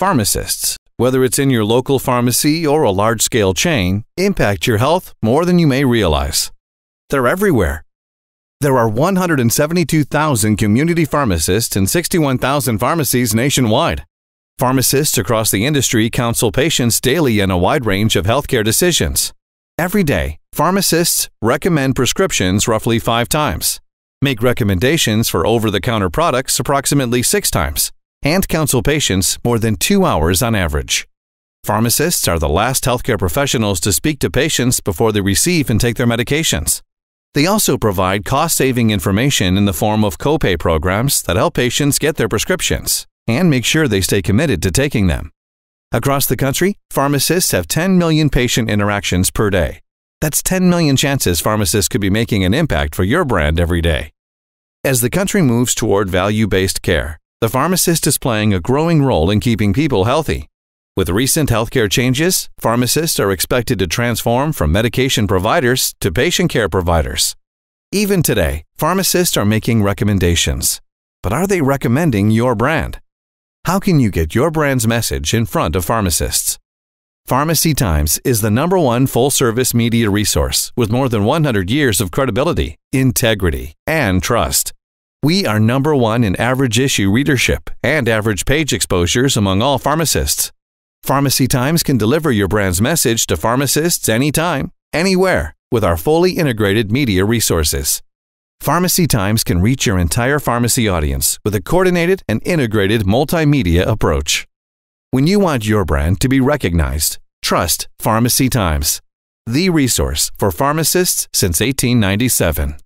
Pharmacists, whether it's in your local pharmacy or a large scale chain, impact your health more than you may realize. They're everywhere. There are 172,000 community pharmacists and 61,000 pharmacies nationwide. Pharmacists across the industry counsel patients daily in a wide range of healthcare decisions. Every day, pharmacists recommend prescriptions roughly five times, make recommendations for over the counter products approximately six times, and counsel patients more than two hours on average. Pharmacists are the last healthcare professionals to speak to patients before they receive and take their medications. They also provide cost saving information in the form of copay programs that help patients get their prescriptions and make sure they stay committed to taking them. Across the country, pharmacists have 10 million patient interactions per day. That's 10 million chances pharmacists could be making an impact for your brand every day. As the country moves toward value based care, the pharmacist is playing a growing role in keeping people healthy. With recent healthcare changes, pharmacists are expected to transform from medication providers to patient care providers. Even today, pharmacists are making recommendations. But are they recommending your brand? How can you get your brand's message in front of pharmacists? Pharmacy Times is the number one full service media resource with more than 100 years of credibility, integrity, and trust. We are number one in average issue readership and average page exposures among all pharmacists. Pharmacy Times can deliver your brand's message to pharmacists anytime, anywhere, with our fully integrated media resources. Pharmacy Times can reach your entire pharmacy audience with a coordinated and integrated multimedia approach. When you want your brand to be recognized, trust Pharmacy Times, the resource for pharmacists since 1897.